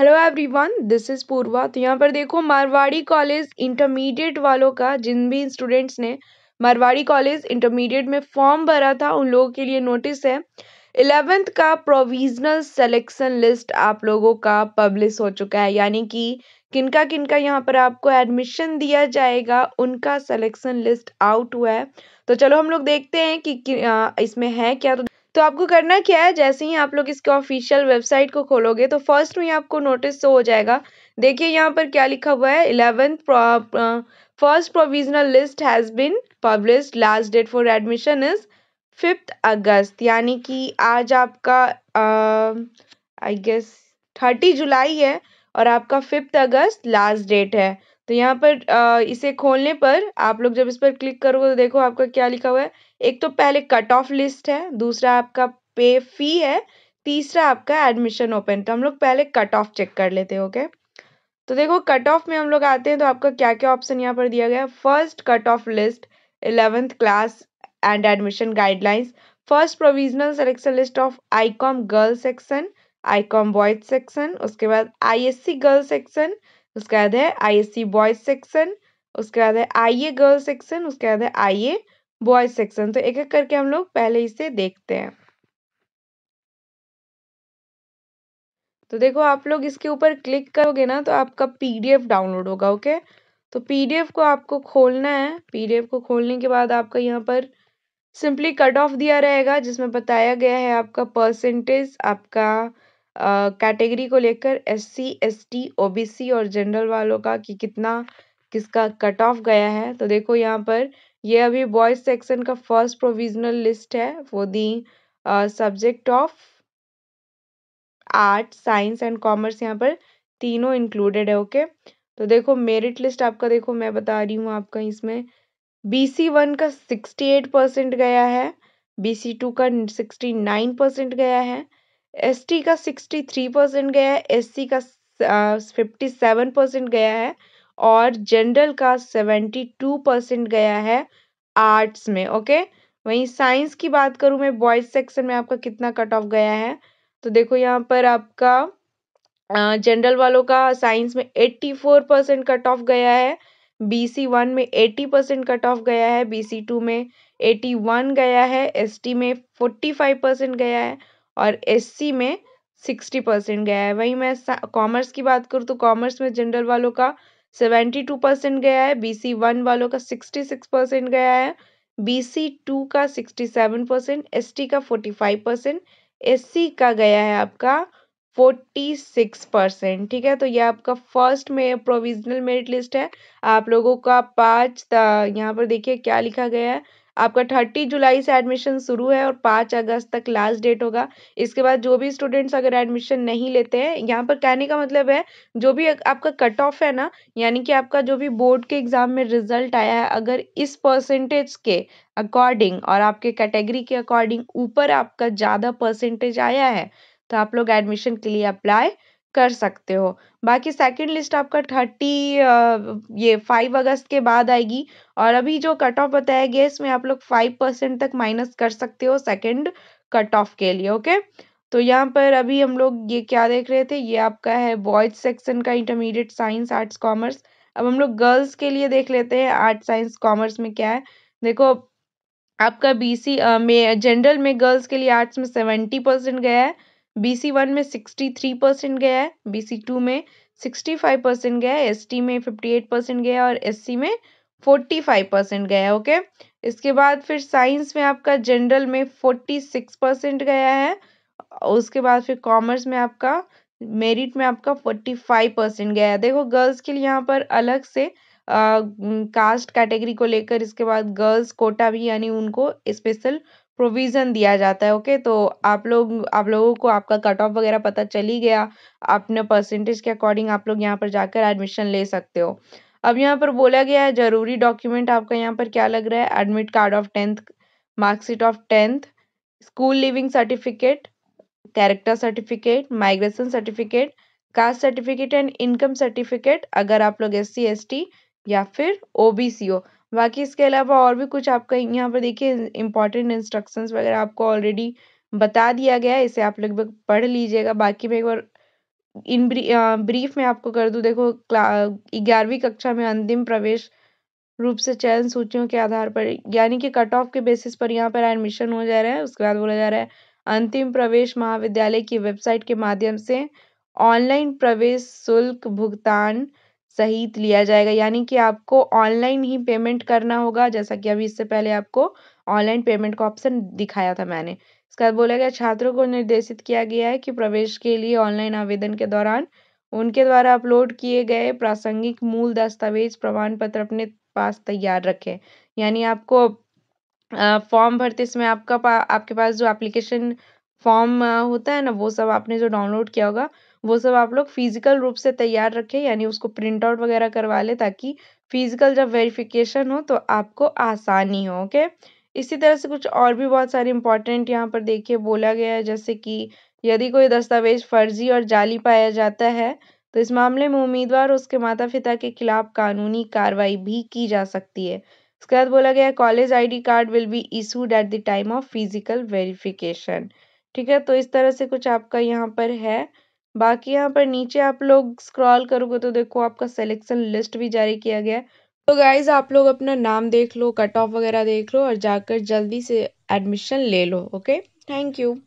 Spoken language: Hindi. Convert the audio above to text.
Hello everyone this is Purva तो यहाँ पर देखो मारवाड़ी कॉलेज इंटरमीडिएट वालों का जिन भी स्टूडेंट्स ने मारवाड़ी कॉलेज इंटरमीडिएट में फॉर्म भरा था उन लोगों के लिए नोटिस है इलेवेंथ का प्रोविजनल सेलेक्शन लिस्ट आप लोगों का पब्लिश हो चुका है यानी कि किनका किनका यहाँ पर आपको एडमिशन दिया जाएगा उनका सेलेक्शन लिस्ट आउट हुआ है तो चलो हम लोग देखते हैं कि, कि आ, इसमें है क्या तो तो आपको करना क्या है जैसे ही आप लोग इसके ऑफिशियल वेबसाइट को खोलोगे तो फर्स्ट में आपको नोटिस तो हो जाएगा देखिए यहाँ पर क्या लिखा हुआ है eleventh first provisional list has been published last date for admission is fifth August यानी कि आज आपका आई गेस थर्टी जुलाई है और आपका फिफ्थ अगस्त लास्ट डेट है तो यहाँ पर इसे खोलने पर आप लोग जब इस पर क्लिक करोगे तो देखो आपका क्या लिखा हुआ है एक तो पहले कट ऑफ लिस्ट है दूसरा आपका पे फी है तीसरा आपका एडमिशन ओपन तो हम लोग पहले कट ऑफ चेक कर लेते हैं ओके तो देखो कट ऑफ में हम लोग आते हैं तो आपका क्या क्या ऑप्शन यहाँ पर दिया गया है first cut off list eleventh class and admission guidelines first provisional selection list of I Com girl section I Com boys section उसके बाद आईएससी गर्ल सेक्शन उसके बाद है आई एस बॉयज सेक्शन उसके बाद है आई ए गर्ल सेक्शन उसके बाद है आई ए बॉयज सेक्शन तो एक एक करके हम लोग पहले इसे देखते हैं तो देखो आप लोग इसके ऊपर क्लिक करोगे ना तो आपका पीडीएफ डाउनलोड होगा ओके तो पीडीएफ को आपको खोलना है पीडीएफ को खोलने के बाद आपका यहाँ पर सिंपली कट ऑफ दिया रहेगा जिसमें बताया गया है आपका परसेंटेज आपका कैटेगरी को लेकर S C S T O B C और जनरल वालों का कि कितना किसका कट ऑफ गया है तो देखो यहाँ पर ये अभी बॉयज सेक्शन का फर्स्ट प्रोविजनल लिस्ट है वो the subject of art science and commerce यहाँ पर तीनों इंक्लूडेड है ओके okay? तो देखो मेरिट लिस्ट आपका देखो मैं बता रही हूँ आपका इसमें बी सी वन का सिक्सटी एट परसेंट गया है बी सी टू का सिक्सटी नाइन परसेंट गया है एसटी का सिक्सटी थ्री परसेंट गया है एससी का फिफ्टी सेवन परसेंट गया है और जनरल का सेवेंटी टू परसेंट गया है आर्ट्स में ओके वहीं साइंस की बात करूं मैं बॉयज सेक्शन में आपका कितना कट ऑफ गया है तो देखो यहाँ पर आपका जनरल वालों का साइंस में eighty four percent cut off गया है बी सी वन में एटी परसेंट कट ऑफ गया है बी सी टू में एटी वन गया है एस टी में फोर्टी फाइव परसेंट गया है और एस सी में सिक्सटी परसेंट गया है वहीं मैं कॉमर्स की बात करूँ तो कॉमर्स में जनरल वालों का सेवेंटी टू परसेंट गया है बी सी वन वालों का सिक्सटी सिक्स परसेंट गया है बी सी टू का sixty seven percent S T का forty five percent S C का गया है आपका फोर्टी सिक्स परसेंट ठीक है तो यह आपका फर्स्ट में प्रोविजनल मेरिट लिस्ट है आप लोगों का पाँच यहाँ पर देखिए क्या लिखा गया है आपका थर्टी जुलाई से एडमिशन शुरू है और पाँच अगस्त तक लास्ट डेट होगा इसके बाद जो भी स्टूडेंट्स अगर एडमिशन नहीं लेते हैं यहाँ पर कहने का मतलब है जो भी आपका कट ऑफ है ना यानी कि आपका जो भी बोर्ड के एग्ज़ाम में रिजल्ट आया है अगर इस परसेंटेज के अकॉर्डिंग और आपके कैटेगरी के अकॉर्डिंग ऊपर आपका ज़्यादा परसेंटेज आया है तो आप लोग एडमिशन के लिए अप्लाई कर सकते हो बाकी सेकंड लिस्ट आपका थर्टी ये फाइव अगस्त के बाद आएगी और अभी जो कट ऑफ बताया गया इसमें आप लोग फाइव परसेंट तक माइनस कर सकते हो सेकंड कट ऑफ के लिए ओके तो यहाँ पर अभी हम लोग ये क्या देख रहे थे ये आपका है बॉयज सेक्शन का इंटरमीडिएट साइंस आर्ट्स कॉमर्स अब हम लोग गर्ल्स के लिए देख लेते हैं आर्ट्स साइंस कॉमर्स में क्या है देखो आपका बी में जनरल में गर्ल्स के लिए आर्ट्स में सेवेंटी परसेंट गया है बी सी वन में सिक्सटी थ्री परसेंट गया है बी सी टू में सिक्सटी फाइव परसेंट गया है एस टी में फिफ्टी एट परसेंट गया है और एस सी में फोर्टी फाइव परसेंट गया है ओके इसके बाद फिर साइंस में आपका जनरल में फोर्टी सिक्स परसेंट गया है उसके बाद फिर कॉमर्स में आपका मेरिट में आपका फोर्टी फाइव परसेंट गया है देखो गर्ल्स के लिए यहाँ पर अलग से कास्ट कैटेगरी को लेकर इसके बाद गर्ल्स कोटा भी यानी उनको स्पेशल प्रोविज़न दिया जाता है ओके तो आप लोग आप लोगों को आपका कट ऑफ वगैरह पता चल ही गया अपने परसेंटेज के अकॉर्डिंग आप लोग यहाँ पर जाकर एडमिशन ले सकते हो अब यहाँ पर बोला गया है ज़रूरी डॉक्यूमेंट आपका यहाँ पर क्या लग रहा है admit card of tenth marksheet of tenth school leaving certificate character certificate migration certificate caste certificate and income certificate अगर आप लोग एस सी या फिर ओ हो बाकी इसके अलावा और भी कुछ आपका यहाँ पर देखिए इंपॉर्टेंट इंस्ट्रक्शंस वगैरह आपको ऑलरेडी बता दिया गया है इसे आप लगभग पढ़ लीजिएगा बाकी मैं एक बार इन ब्री, आ, ब्रीफ में आपको कर दूँ देखो ग्यारहवीं कक्षा में अंतिम प्रवेश रूप से चयन सूचियों के आधार पर यानी कि कट ऑफ के बेसिस पर यहाँ पर एडमिशन हो जा रहा है उसके बाद बोला जा रहा है अंतिम प्रवेश महाविद्यालय की वेबसाइट के माध्यम से ऑनलाइन प्रवेश शुल्क भुगतान सहित लिया जाएगा यानी कि आपको ऑनलाइन ही पेमेंट करना होगा जैसा कि अभी इससे पहले आपको ऑनलाइन पेमेंट का ऑप्शन दिखाया था मैंने इसके बाद बोला गया छात्रों को निर्देशित किया गया है कि प्रवेश के लिए ऑनलाइन आवेदन के दौरान उनके द्वारा अपलोड किए गए प्रासंगिक मूल दस्तावेज प्रमाण पत्र अपने पास तैयार रखें यानी आपको फॉर्म भरते समय आपका पा, आपके पास जो एप्लीकेशन फॉर्म होता है ना वो सब आपने जो डाउनलोड किया होगा वो सब आप लोग फिजिकल रूप से तैयार रखें यानी उसको प्रिंट आउट वगैरह करवा लें ताकि फिजिकल जब वेरिफिकेशन हो तो आपको आसानी हो ओके इसी तरह से कुछ और भी बहुत सारे इंपॉर्टेंट यहाँ पर देखिए बोला गया है जैसे कि यदि कोई दस्तावेज फर्जी और जाली पाया जाता है तो इस मामले में उम्मीदवार और उसके माता पिता के खिलाफ कानूनी कार्रवाई भी की जा सकती है उसके बाद बोला गया college ID card will be issued at the time of physical verification ठीक है तो इस तरह से कुछ आपका यहाँ पर है बाकी यहाँ पर नीचे आप लोग स्क्रॉल करोगे तो देखो आपका सिलेक्शन लिस्ट भी जारी किया गया है तो गाइज आप लोग अपना नाम देख लो कट ऑफ वगैरह देख लो और जाकर जल्दी से एडमिशन ले लो ओके थैंक यू